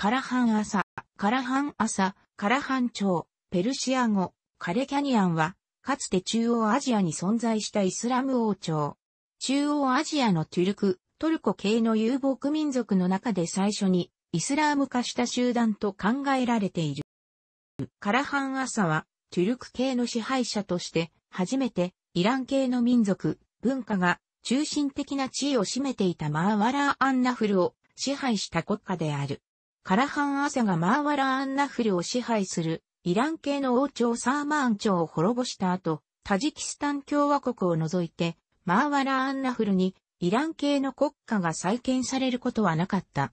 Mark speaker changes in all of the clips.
Speaker 1: カラハン朝、カラハン朝、カラハン朝、ペルシア語、カレキャニアンは、かつて中央アジアに存在したイスラム王朝。中央アジアのトゥルク、トルコ系の遊牧民族の中で最初に、イスラーム化した集団と考えられている。カラハン朝は、トゥルク系の支配者として、初めて、イラン系の民族、文化が、中心的な地位を占めていたマーワラー・アンナフルを支配した国家である。カラハン朝がマーワラアンナフルを支配するイラン系の王朝サーマーン朝を滅ぼした後、タジキスタン共和国を除いて、マーワラアンナフルにイラン系の国家が再建されることはなかった。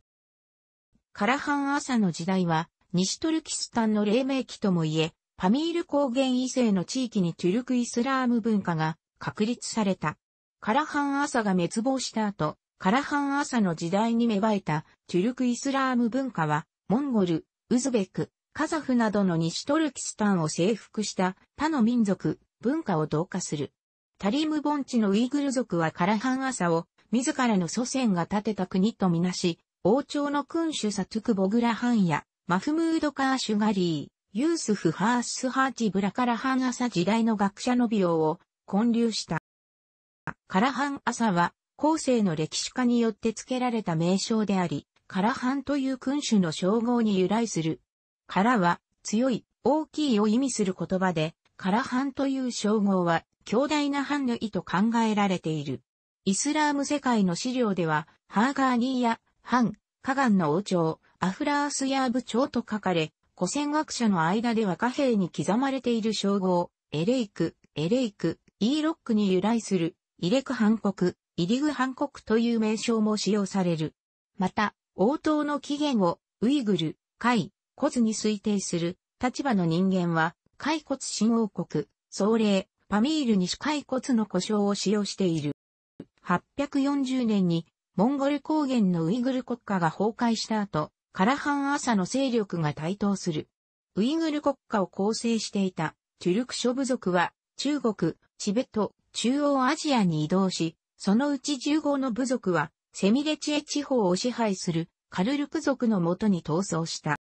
Speaker 1: カラハン朝の時代は、西トルキスタンの黎明期ともいえ、パミール高原異性の地域にトゥルクイスラーム文化が確立された。カラハン朝が滅亡した後、カラハン朝の時代に芽生えたチュルクイスラーム文化は、モンゴル、ウズベク、カザフなどの西トルキスタンを征服した他の民族、文化を同化する。タリム盆地のウイグル族はカラハン朝を自らの祖先が建てた国とみなし、王朝の君主サトゥク・ボグラハンや、マフムード・カーシュガリー、ユースフ・ハース・ハーチ・ブラカラハン朝時代の学者の美容を建立した。カラハン朝は後世の歴史家によって付けられた名称であり、カラハンという君主の称号に由来する。カラは、強い、大きいを意味する言葉で、カラハンという称号は、強大な藩の意と考えられている。イスラーム世界の資料では、ハーガーニーや、藩、カガンの王朝、アフラースヤーブ朝と書かれ、古戦学者の間では貨幣に刻まれている称号、エレイク、エレイク、イーロックに由来する、イレクハン国、イリグ・ハンコクという名称も使用される。また、応答の起源をウイグル、カイ、コズに推定する立場の人間は、カイコツ新王国、総霊、パミール西コツの故障を使用している。840年にモンゴル高原のウイグル国家が崩壊した後、カラハン朝の勢力が台頭する。ウイグル国家を構成していたチュルク諸部族は中国、チベット、中央アジアに移動し、そのうち15の部族は、セミレチエ地方を支配するカルルク族のもとに逃走した。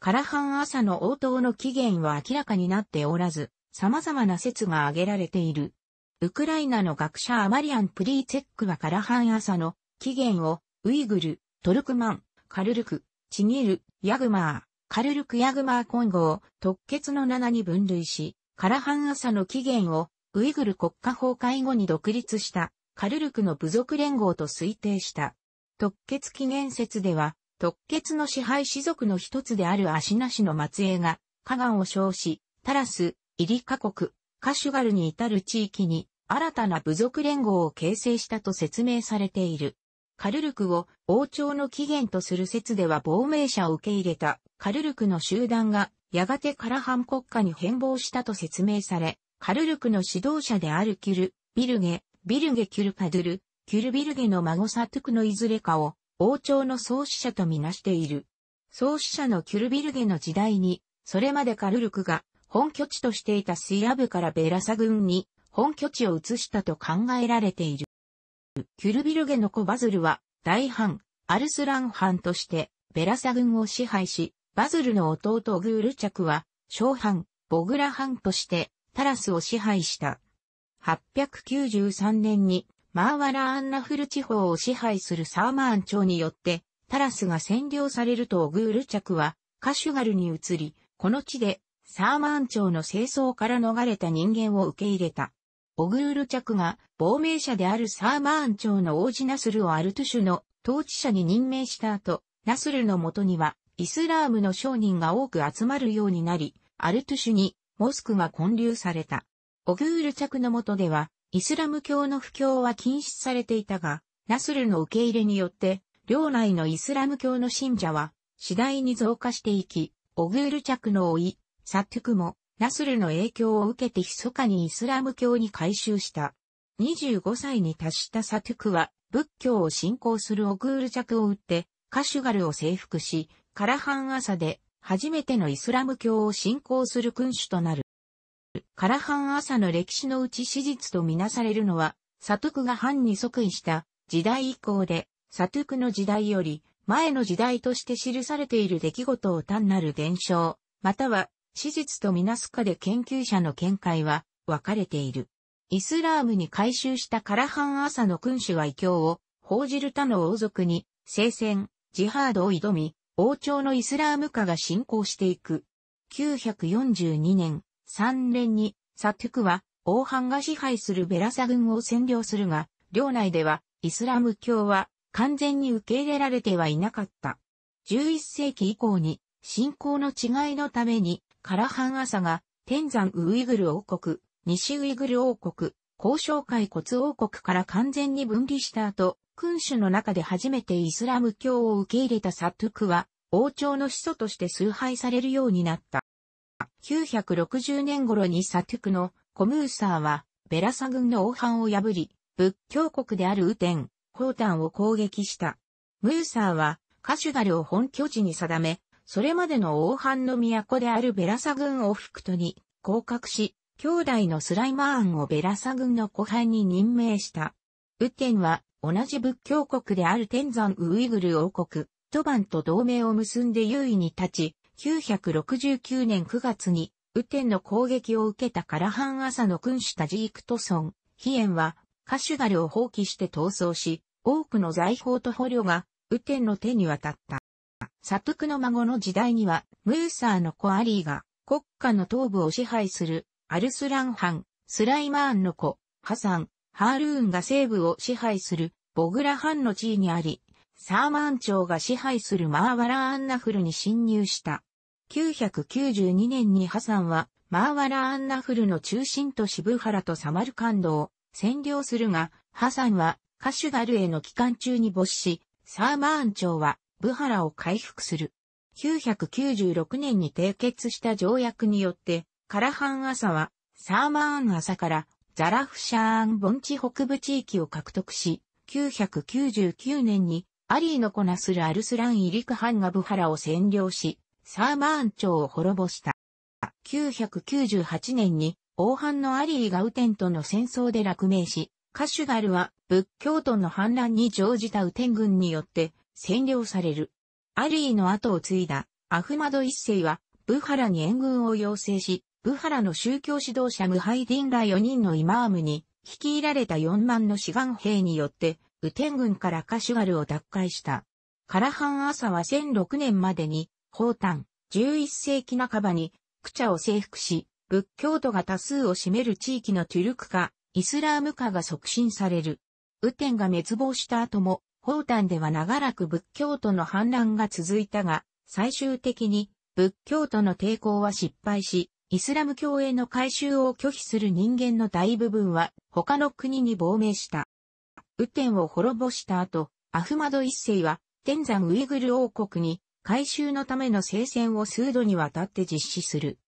Speaker 1: カラハン朝の応答の起源は明らかになっておらず、様々な説が挙げられている。ウクライナの学者アマリアン・プリーツェックはカラハン朝の起源をウイグル、トルクマン、カルルク、チニル、ヤグマー、カルルク・ヤグマー混合、特決の7に分類し、カラハン朝の起源をウイグル国家崩壊後に独立したカルルクの部族連合と推定した。特決起源説では、特決の支配士族の一つである足なしの末裔が、カガンを称し、タラス、イリカ国、カシュガルに至る地域に、新たな部族連合を形成したと説明されている。カルルクを王朝の起源とする説では亡命者を受け入れたカルルクの集団がやがてカラハン国家に変貌したと説明され、カルルクの指導者であるキュル、ビルゲ、ビルゲキュルパドゥル、キュルビルゲの孫サトゥクのいずれかを王朝の創始者とみなしている。創始者のキュルビルゲの時代に、それまでカルルクが本拠地としていたスイアブからベラサ軍に本拠地を移したと考えられている。キュルビルゲの子バズルは大藩、アルスラン藩としてベラサ軍を支配し、バズルの弟グールチャクは小藩、ボグラ藩としてタラスを支配した。893年にマーワラアンナフル地方を支配するサーマーン朝によって、タラスが占領されるとオグール着はカシュガルに移り、この地でサーマーン朝の清掃から逃れた人間を受け入れた。オグール着が亡命者であるサーマーン朝の王子ナスルをアルトゥシュの統治者に任命した後、ナスルのもとにはイスラームの商人が多く集まるようになり、アルトゥシュにモスクが建立された。オグール着の下では、イスラム教の布教は禁止されていたが、ナスルの受け入れによって、領内のイスラム教の信者は、次第に増加していき、オグール着の老い、サトゥクも、ナスルの影響を受けて密かにイスラム教に改宗した。25歳に達したサトゥクは、仏教を信仰するオグール着を売って、カシュガルを征服し、カラハン朝で初めてのイスラム教を信仰する君主となる。カラハン朝の歴史のうち史実とみなされるのは、サトゥクが藩に即位した時代以降で、サトゥクの時代より前の時代として記されている出来事を単なる伝承、または史実とみなすかで研究者の見解は分かれている。イスラームに改宗したカラハン朝の君主は異教を報じる他の王族に聖戦、ジハードを挑み、王朝のイスラーム化が進行していく。942年、3連に、サトゥクは、王藩が支配するベラサ軍を占領するが、領内では、イスラム教は、完全に受け入れられてはいなかった。11世紀以降に、信仰の違いのために、カラハン朝が、天山ウイグル王国、西ウイグル王国、交渉会骨王国から完全に分離した後、君主の中で初めてイスラム教を受け入れたサトゥクは、王朝の始祖として崇拝されるようになった。960年頃にサトゥクのコムーサーは、ベラサ軍の王藩を破り、仏教国であるウテン、ホータンを攻撃した。ムーサーは、カシュガルを本拠地に定め、それまでの王藩の都であるベラサ軍を副都に降格し、兄弟のスライマーンをベラサ軍の後藩に任命した。ウテンは同じ仏教国である天山ウイグル王国、トバンと同盟を結んで優位に立ち、969年9月に、雨天の攻撃を受けたカラハン朝の君主タジークトソン、ヒエンは、カシュガルを放棄して逃走し、多くの財宝と捕虜が、雨天の手に渡った。サプクの孫の時代には、ムーサーの子アリーが、国家の東部を支配する、アルスランハン、スライマーンの子、ハサン、ハールーンが西部を支配する、ボグラハンの地位にあり、サーマン朝が支配するマーワラアンナフルに侵入した。992年にハサンは、マーワラアンナフルの中心都市ブハラとサマルカンドを占領するが、ハサンはカシュガルへの期間中に没し、サーマーン朝はブハラを回復する。996年に締結した条約によって、カラハン朝はサーマーン朝からザラフシャーン盆地北部地域を獲得し、1999年にアリーの子なすアルスラン・イリク・ハンがブハラを占領し、サーマーン朝を滅ぼした。998年に王藩のアリーがウテンとの戦争で落命し、カシュガルは仏教徒の反乱に乗じたウテン軍によって占領される。アリーの後を継いだアフマド一世はブハラに援軍を要請し、ブハラの宗教指導者ムハイディンら4人のイマームに率いられた4万の志願兵によって、雨天軍からカシュガルを奪回した。カラハン朝は1006年までに、宝丹、11世紀半ばに、クチャを征服し、仏教徒が多数を占める地域のトゥルク化、イスラーム化が促進される。雨天が滅亡した後も、宝丹では長らく仏教徒の反乱が続いたが、最終的に仏教徒の抵抗は失敗し、イスラム教への改修を拒否する人間の大部分は他の国に亡命した。雨天を滅ぼした後、アフマド一世は、天山ウイグル王国に、改修のための聖戦を数度にわたって実施する。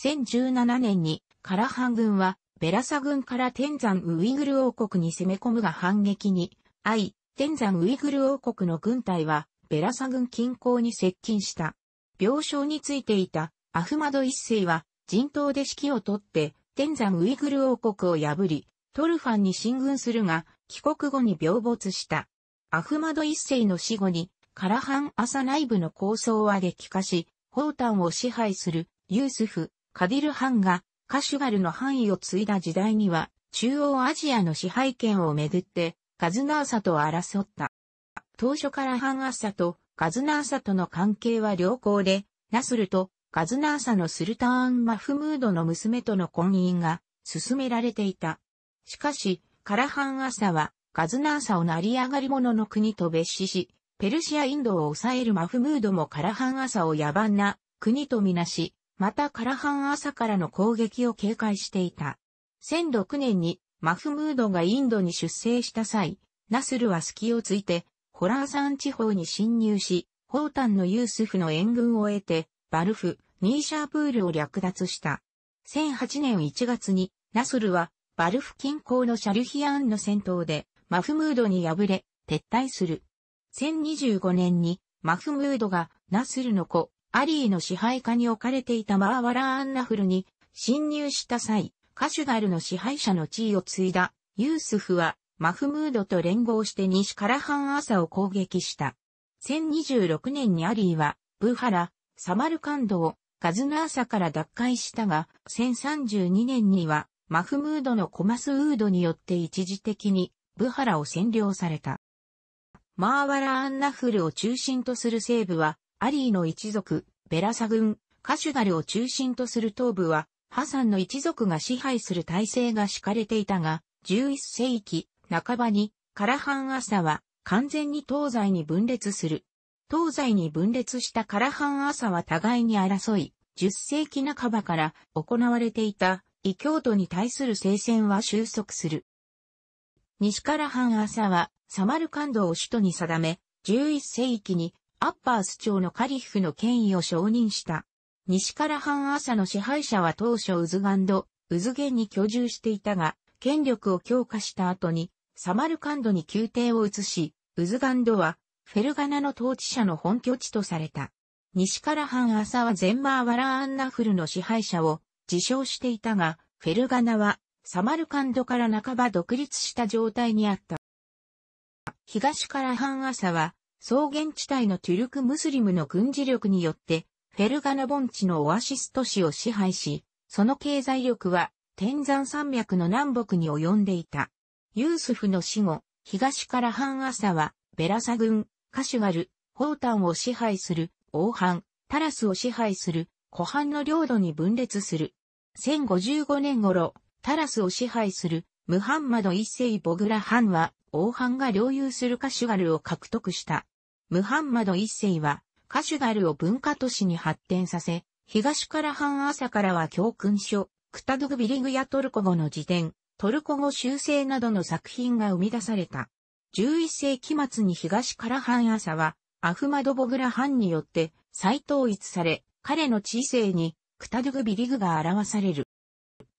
Speaker 1: 1017年に、カラハン軍は、ベラサ軍から天山ウイグル王国に攻め込むが反撃に、あ天山ウイグル王国の軍隊は、ベラサ軍近郊に接近した。病床についていた、アフマド一世は、陣頭で指揮をとって、天山ウイグル王国を破り、トルファンに進軍するが、帰国後に病没した。アフマド一世の死後に、カラハン朝内部の構想は激化し、ホータンを支配するユースフ、カディルハンがカシュガルの範囲を継いだ時代には、中央アジアの支配権をめぐって、カズナーサと争った。当初からハンアサとカズナーサとの関係は良好で、ナスルとカズナーサのスルターン・マフムードの娘との婚姻が進められていた。しかし、カラハン・アサは、カズナーサを成り上がり者の国と別視し、ペルシア・インドを抑えるマフムードもカラハン・アサを野蛮な国とみなし、またカラハン・アサからの攻撃を警戒していた。1006年にマフムードがインドに出征した際、ナスルは隙をついて、ホラーサン地方に侵入し、ホータンのユースフの援軍を得て、バルフ、ニーシャープールを略奪した。1008年1月に、ナスルは、バルフ近郊のシャルヒアンの戦闘で、マフムードに敗れ、撤退する。1025年に、マフムードが、ナスルの子、アリーの支配下に置かれていたマーワラーンナフルに、侵入した際、カシュガルの支配者の地位を継いだ、ユースフは、マフムードと連合して西からハンアサを攻撃した。1026年にアリーは、ブーハラ、サマルカンドをガズナーサから奪回したが、1032年にはマフムードのコマスウードによって一時的にブハラを占領された。マーワラ・アンナフルを中心とする西部は、アリーの一族、ベラサ軍、カシュガルを中心とする東部は、ハサンの一族が支配する体制が敷かれていたが、11世紀半ばにカラハン・アサは完全に東西に分裂する。東西に分裂したカラハン朝は互いに争い、10世紀半ばから行われていた異教徒に対する聖戦は収束する。西カハンア朝はサマルカンドを首都に定め、11世紀にアッパース朝のカリフの権威を承認した。西カハンア朝の支配者は当初ウズガンド、ウズゲンに居住していたが、権力を強化した後にサマルカンドに宮廷を移し、ウズガンドはフェルガナの統治者の本拠地とされた。西からハンアサはゼンマーワラーンナフルの支配者を自称していたが、フェルガナはサマルカンドから半ば独立した状態にあった。東からハンアサは草原地帯のトゥルクムスリムの軍事力によってフェルガナ盆地のオアシス都市を支配し、その経済力は天山山脈の南北に及んでいた。ユースフの死後、東からハンアサはベラサ軍、カシュガル、ホータンを支配する、王藩、タラスを支配する、湖畔の領土に分裂する。1055年頃、タラスを支配する、ムハンマド一世ボグラ藩は、王藩が領有するカシュガルを獲得した。ムハンマド一世は、カシュガルを文化都市に発展させ、東から半朝からは教訓書、クタドグビリグやトルコ語の辞典、トルコ語修正などの作品が生み出された。11世紀末に東カラハン朝は、アフマドボグラハンによって再統一され、彼の知性に、クタドゥグビリグが表される。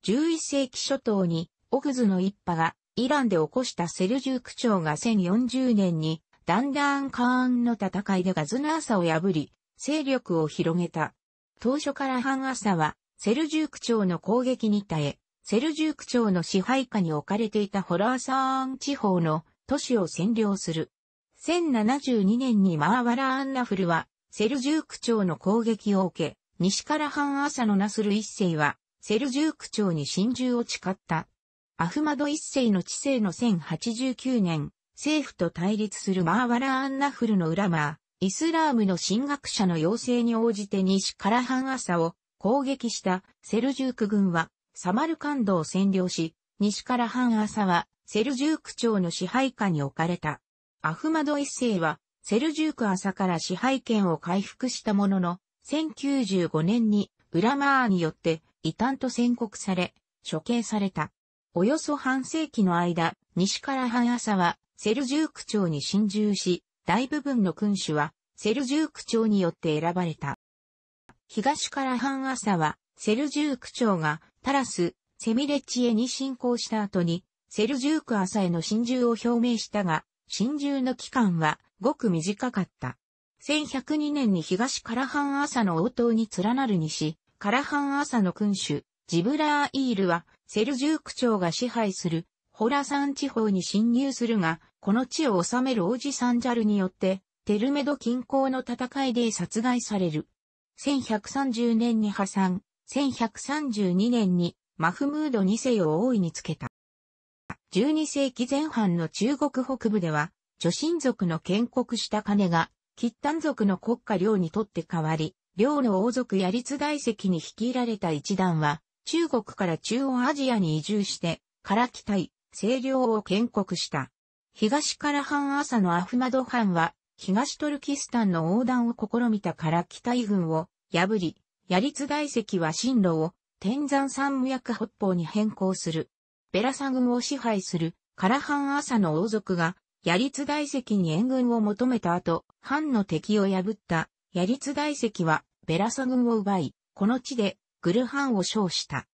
Speaker 1: 11世紀初頭に、オグズの一派が、イランで起こしたセルジューク朝が1040年に、ダンダーン・カーンの戦いでガズナーサを破り、勢力を広げた。当初からハン朝は、セルジューク朝の攻撃に耐え、セルジューク朝の支配下に置かれていたホラーサーン地方の都市を占領する。1072年にマーワラ・アンナフルは、セルジューク朝の攻撃を受け、西からハン・アサのナスル一世は、セルジューク朝に真珠を誓った。アフマド一世の治世の1089年、政府と対立するマーワラ・アンナフルの裏マー、イスラームの神学者の要請に応じて西からハン・アサを攻撃したセルジューク軍は、サマルカンドを占領し、西からハン・アサはセルジューク朝の支配下に置かれた。アフマド一世は、セルジューク朝から支配権を回復したものの、1095年にウラマーによって異端と宣告され、処刑された。およそ半世紀の間、西から半朝はセルジューク朝に侵入し、大部分の君主はセルジューク朝によって選ばれた。東から半朝はセルジューク朝がタラス、セミレチエに侵攻した後にセルジューク朝への侵入を表明したが、侵入の期間はごく短かった。1102年に東カラハン朝の応答に連なる西、カラハン朝の君主、ジブラーイールは、セルジューク朝が支配する、ホラサン地方に侵入するが、この地を治める王子サンジャルによって、テルメド近郊の戦いで殺害される。1130年に破産、1132年にマフムード2世を大いにつけた。12世紀前半の中国北部では、女神族の建国した金が、吉丹族の国家領にとって変わり、領の王族や立大石に率いられた一団は、中国から中央アジアに移住して、から北い、西領を建国した。東から半朝のアフマド藩は、東トルキスタンの横断を試みたから北イ軍を破り、ヤリツ大石は進路を天山山脈北方に変更する。ベラサ軍を支配するカラハン朝の王族が、ヤリツ大石に援軍を求めた後、藩の敵を破ったヤリツ大石はベラサ軍を奪い、この地でグルハンを称した。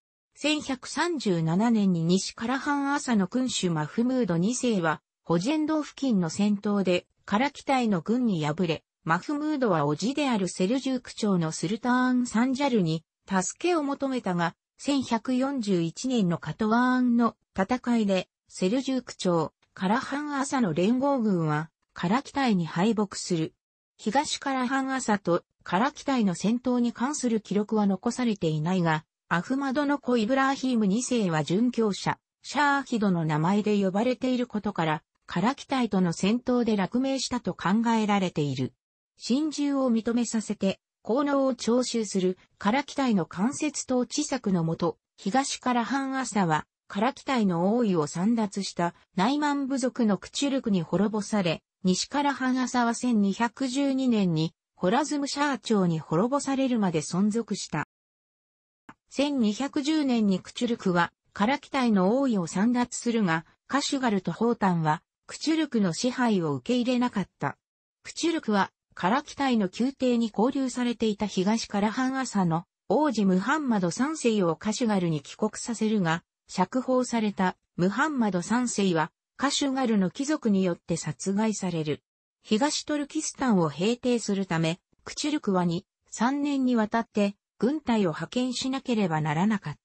Speaker 1: 1137年に西カラハン朝の君主マフムード2世は、保全道付近の戦闘で、カラ機体の軍に敗れ、マフムードは叔父であるセルジューク朝のスルターン・サンジャルに助けを求めたが、1141年のカトワーンの戦いで、セルジューク朝、カラハン朝の連合軍は、カラ北隊に敗北する。東カラハン朝とカラ北隊の戦闘に関する記録は残されていないが、アフマドの子イブラーヒーム2世は殉教者、シャーヒドの名前で呼ばれていることから、カラ北隊との戦闘で落命したと考えられている。真珠を認めさせて、効能を徴収する、カラ機体の間接統治策のもと、東から半朝は、カラ機体の王位を散奪した内満部族の駆逐力に滅ぼされ、西から半朝は1212年に、ホラズムシャー朝に滅ぼされるまで存続した。1210年に駆逐力は、カラ機体の王位を散奪するが、カシュガルとホータンは、駆逐力の支配を受け入れなかった。駆逐力はカラキタイの宮廷に交流されていた東唐半朝の王子ムハンマド三世をカシュガルに帰国させるが、釈放されたムハンマド三世はカシュガルの貴族によって殺害される。東トルキスタンを平定するため、クチュルクワに3年にわたって軍隊を派遣しなければならなかっ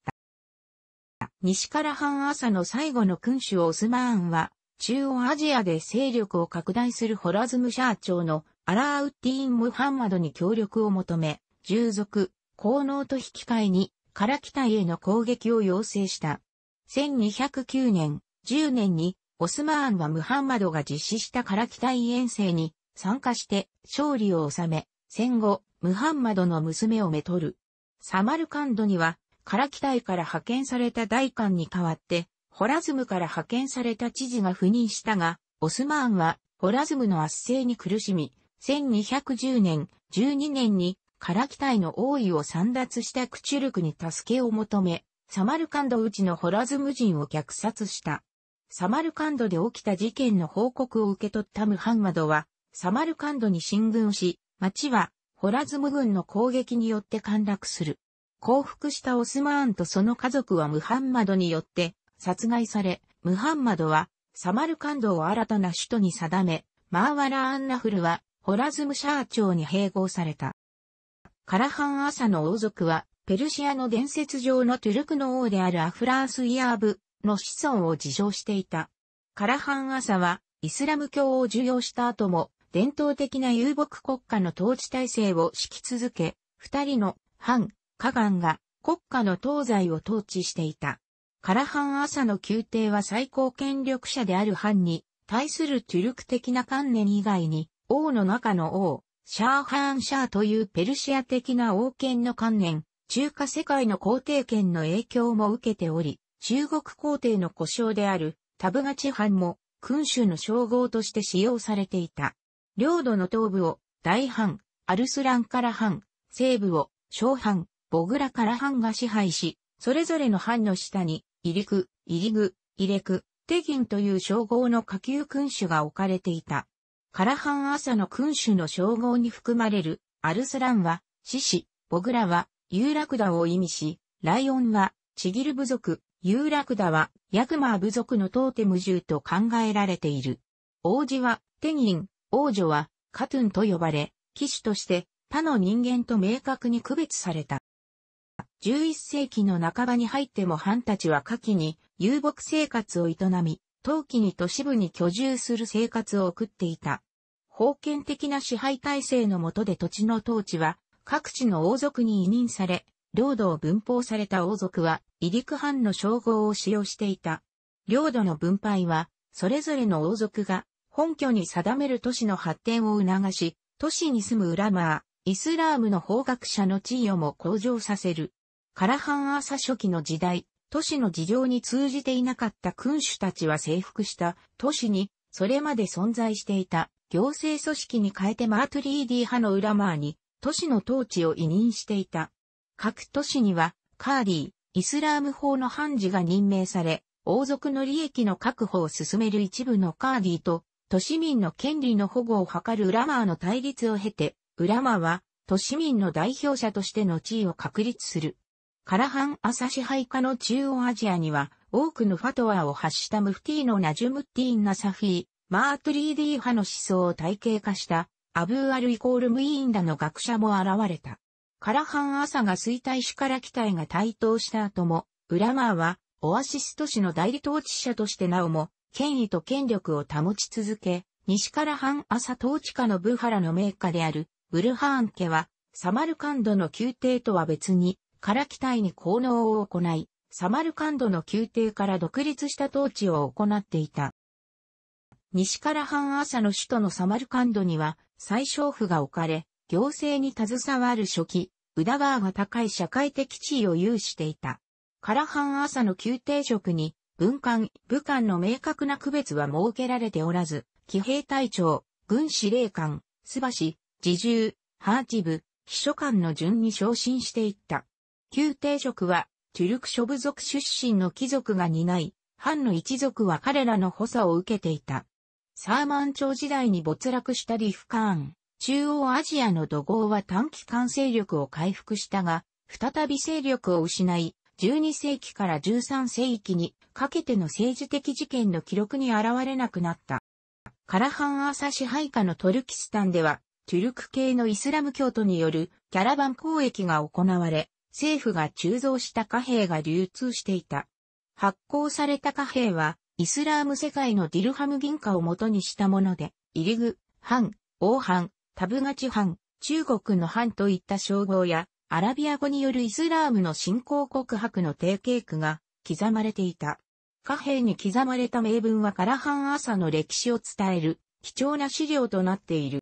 Speaker 1: た。西から半朝の最後の君主オスマーンは、中央アジアで勢力を拡大するホラズムシャー朝のアラーウッディーン・ムハンマドに協力を求め、従属、効能と引き換えに、カラタイへの攻撃を要請した。1209年、10年に、オスマーンはムハンマドが実施したカラタイ遠征に参加して勝利を収め、戦後、ムハンマドの娘をめとる。サマルカンドには、カラタイから派遣された大官に代わって、ホラズムから派遣された知事が赴任したが、オスマーンは、ホラズムの圧政に苦しみ、1210年、12年に、カラキタイの王位を散奪したクチュルクに助けを求め、サマルカンド内のホラズム人を虐殺した。サマルカンドで起きた事件の報告を受け取ったムハンマドは、サマルカンドに進軍し、町はホラズム軍の攻撃によって陥落する。降伏したオスマーンとその家族はムハンマドによって殺害され、ムハンマドはサマルカンドを新たな首都に定め、マーワラ・アンナフルはホラズムシャー朝に併合された。カラハン朝の王族は、ペルシアの伝説上のトゥルクの王であるアフラース・イヤーブの子孫を自称していた。カラハン朝は、イスラム教を授業した後も、伝統的な遊牧国家の統治体制を敷き続け、二人の反、カガンが国家の東西を統治していた。カラハン朝の宮廷は最高権力者である藩に対するトゥルク的な観念以外に王の中の王、シャーハーンシャーというペルシア的な王権の観念、中華世界の皇帝権の影響も受けており、中国皇帝の故障であるタブガチ藩も君主の称号として使用されていた。領土の東部を大藩、アルスランから藩、西部を小藩、ボグラから藩が支配し、それぞれの藩の下に、イリク、イリグ、イレク、テギンという称号の下級君主が置かれていた。カラハン朝の君主の称号に含まれる、アルスランは、獅子、ボグラは、ユーラクダを意味し、ライオンは、チギル部族、ユーラクダは、ヤクマー部族のトーテム獣と考えられている。王子は、テニン、王女は、カトゥンと呼ばれ、騎士として、他の人間と明確に区別された。11世紀の半ばに入っても藩たちは夏季に遊牧生活を営み、冬季に都市部に居住する生活を送っていた。封建的な支配体制の下で土地の統治は各地の王族に委任され、領土を分封された王族は、遺陸藩の称号を使用していた。領土の分配は、それぞれの王族が、本拠に定める都市の発展を促し、都市に住むウラマー、イスラームの法学者の地位をも向上させる。カラハン朝初期の時代、都市の事情に通じていなかった君主たちは征服した都市に、それまで存在していた行政組織に変えてマートリーディ派のウラマーに都市の統治を委任していた。各都市には、カーリー、イスラーム法の判事が任命され、王族の利益の確保を進める一部のカーディと、都市民の権利の保護を図るウラマーの対立を経て、ウラマーは、都市民の代表者としての地位を確立する。カラハン朝支配下の中央アジアには、多くのファトワーを発したムフティーのナジュムッティーン・ナサフィー、マートリーディー派の思想を体系化した、アブーアルイコールムイーンらの学者も現れた。カラハン朝が衰退しから機体が台頭した後も、ウラマーは、オアシス都市の代理統治者としてなおも、権威と権力を保ち続け、西カハン・ア朝統治下のブハラの名家である、ブルハーン家は、サマルカンドの宮廷とは別に、から機体に効能を行い、サマルカンドの宮廷から独立した統治を行っていた。西から半朝の首都のサマルカンドには、最小府が置かれ、行政に携わる初期、宇田川が高い社会的地位を有していた。から半朝の宮廷職に、文官、武官の明確な区別は設けられておらず、騎兵隊長、軍司令官、す橋、自重、ハーチブ、秘書官の順に昇進していった。宮廷職は、トゥルク諸部族出身の貴族が担い、藩の一族は彼らの補佐を受けていた。サーマン朝時代に没落したリフカーン、中央アジアの土豪は短期間勢力を回復したが、再び勢力を失い、12世紀から13世紀にかけての政治的事件の記録に現れなくなった。カラハン朝支配下のトルキスタンでは、トゥルク系のイスラム教徒によるキャラバン交易が行われ、政府が鋳造した貨幣が流通していた。発行された貨幣は、イスラーム世界のディルハム銀貨を元にしたもので、イリグ、ハン、王藩、タブガチ藩、中国の藩といった称号や、アラビア語によるイスラームの信仰告白の定型句が刻まれていた。貨幣に刻まれた名文はカラハン朝の歴史を伝える貴重な資料となっている。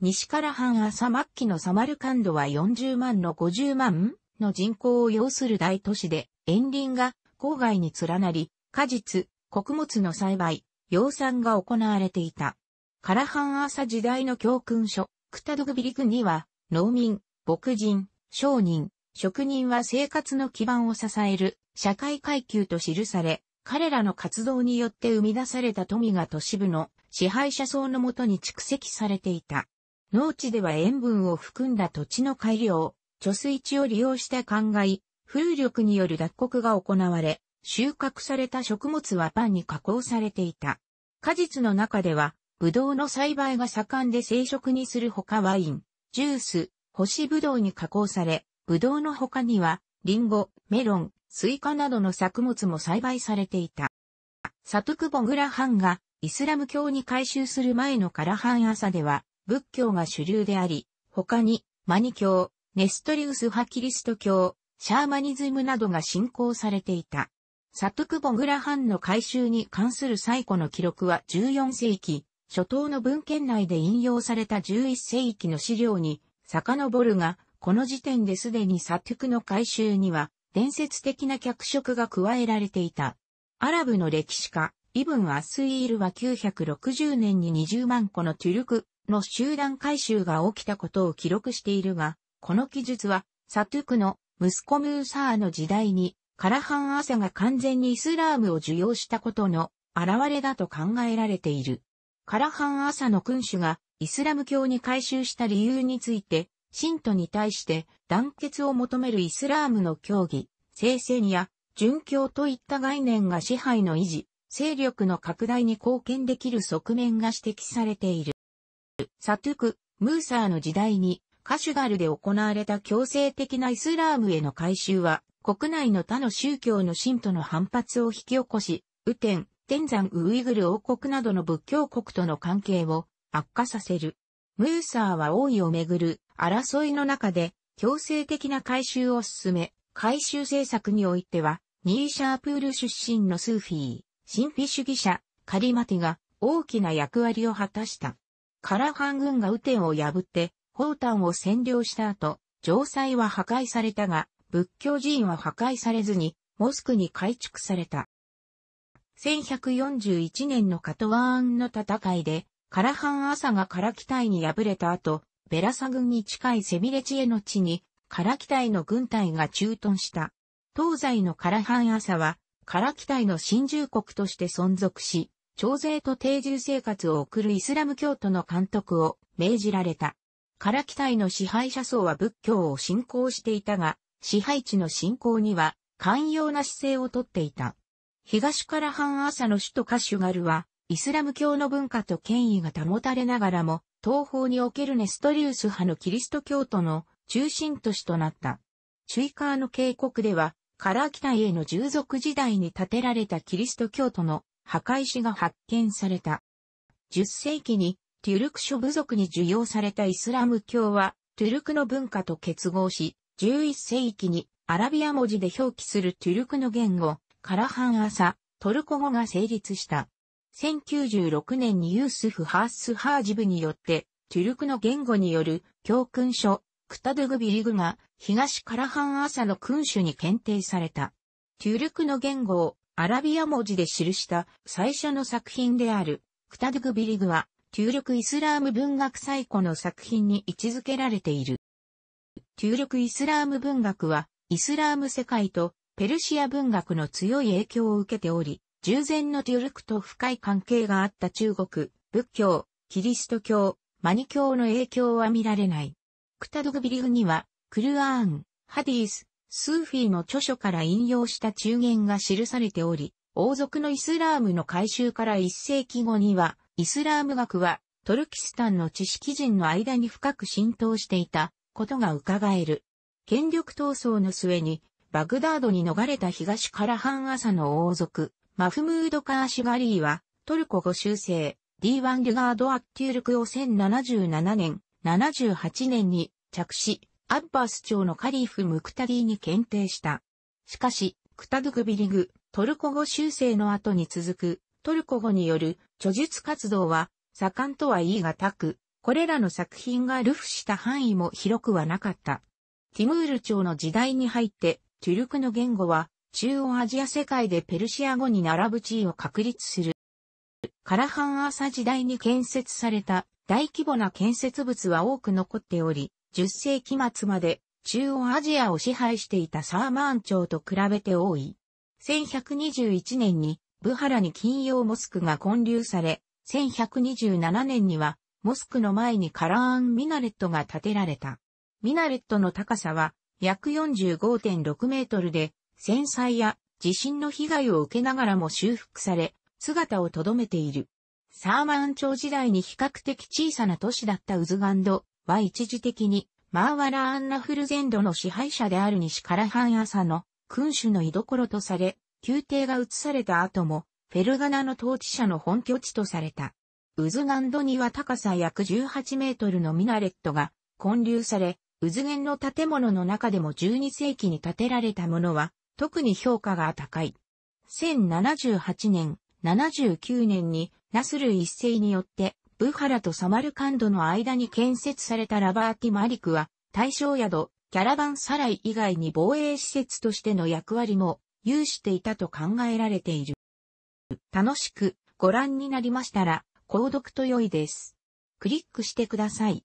Speaker 1: 西から半朝末期のサマルカンドは40万の50万の人口を要する大都市で、園林が郊外に連なり、果実、穀物の栽培、養蚕が行われていた。カラハン朝時代の教訓書、クタドグビリ君には、農民、牧人、商人、職人は生活の基盤を支える社会階級と記され、彼らの活動によって生み出された富が都市部の支配者層のもとに蓄積されていた。農地では塩分を含んだ土地の改良、貯水池を利用した灌漑、風力による脱穀が行われ、収穫された食物はパンに加工されていた。果実の中では、ブドウの栽培が盛んで生食にするほかワイン、ジュース、干しブドウに加工され、ブドウの他には、リンゴ、メロン、スイカなどの作物も栽培されていた。サトク・ボグラハンがイスラム教に改宗する前のカラハン朝では、仏教が主流であり、他に、マニ教、ネストリウス派キリスト教、シャーマニズムなどが信仰されていた。サトクボグラハンの改宗に関する最古の記録は14世紀、初頭の文献内で引用された11世紀の資料に遡るが、この時点ですでにサトクの改宗には伝説的な脚色が加えられていた。アラブの歴史家、イブン・アスイールは960年に20万個のトゥルクの集団回収が起きたことを記録しているが、この記述は、サトゥクの息子ムーサーの時代に、カラハン・アサが完全にイスラームを受容したことの現れだと考えられている。カラハン・アサの君主がイスラム教に改宗した理由について、信徒に対して団結を求めるイスラームの教義、聖戦や殉教といった概念が支配の維持、勢力の拡大に貢献できる側面が指摘されている。サトゥク、ムーサーの時代にカシュガルで行われた強制的なイスラームへの改修は、国内の他の宗教の信徒の反発を引き起こし、雨天、天山ウイグル王国などの仏教国との関係を悪化させる。ムーサーは王位をめぐる争いの中で強制的な改修を進め、改修政策においては、ニーシャープール出身のスーフィー、神秘主義者、カリマティが大きな役割を果たした。カラハン軍が雨天を破って、ホータンを占領した後、城塞は破壊されたが、仏教寺院は破壊されずに、モスクに改築された。1141年のカトワーンの戦いで、カラハン朝がカラキ隊に敗れた後、ベラサ軍に近いセミレチエの地に、カラキ隊の軍隊が駐屯した。東西のカラハン朝は、カラキタイの新住国として存続し、徴税と定住生活を送るイスラム教徒の監督を命じられた。カラキタイの支配者層は仏教を信仰していたが、支配地の信仰には寛容な姿勢をとっていた。東から半朝の首都カシュガルは、イスラム教の文化と権威が保たれながらも、東方におけるネストリウス派のキリスト教徒の中心都市となった。チュイカーの渓谷では、カー機体への従属時代に建てられたキリスト教徒の墓石が発見された。10世紀にトゥルク諸部族に受容されたイスラム教はトゥルクの文化と結合し、11世紀にアラビア文字で表記するトゥルクの言語、カラハンアサ、トルコ語が成立した。1096年にユースフ・ハース・ハージブによって、トゥルクの言語による教訓書、クタドゥグビリグが東カラハン朝の君主に検定された。トゥルクの言語をアラビア文字で記した最初の作品である、クタドゥグビリグは、トゥルクイスラーム文学最古の作品に位置づけられている。トゥルクイスラーム文学は、イスラーム世界とペルシア文学の強い影響を受けており、従前のトゥルクと深い関係があった中国、仏教、キリスト教、マニ教の影響は見られない。クタドグビリグにはクルアーン、ハディース、スーフィーの著書から引用した中言が記されており、王族のイスラームの改修から一世紀後には、イスラーム学はトルキスタンの知識人の間に深く浸透していたことが伺える。権力闘争の末に、バグダードに逃れた東から半朝の王族、マフムード・カーシガリーは、トルコ語修正、D1 ュガード・アッテュルクを1077年、78年に着手、アッバス朝のカリーフ・ムクタディに検定した。しかし、クタドゥグビリグ、トルコ語修正の後に続く、トルコ語による著述活動は、盛んとは言い難く、これらの作品が流布した範囲も広くはなかった。ティムール朝の時代に入って、トゥルクの言語は、中央アジア世界でペルシア語に並ぶ地位を確立する。カラハンアーサ時代に建設された大規模な建設物は多く残っており、10世紀末まで中央アジアを支配していたサーマーン朝と比べて多い。1121年にブハラに金曜モスクが建立され、1127年にはモスクの前にカラーン・ミナレットが建てられた。ミナレットの高さは約45.6メートルで、戦災や地震の被害を受けながらも修復され、姿を留めている。サーマン朝時代に比較的小さな都市だったウズガンド、は一時的にマーワラ・アンナ・フルゼンドの支配者である西から半朝の君主の居所とされ、宮廷が移された後も、フェルガナの統治者の本拠地とされた。ウズガンドには高さ約18メートルのミナレットが建立され、ウズゲンの建物の中でも12世紀に建てられたものは、特に評価が高い。1078年、79年にナスル一世によってブハラとサマルカンドの間に建設されたラバーティマリクは、対象宿、キャラバンサライ以外に防衛施設としての役割も有していたと考えられている。楽しくご覧になりましたら、購読と良いです。クリックしてください。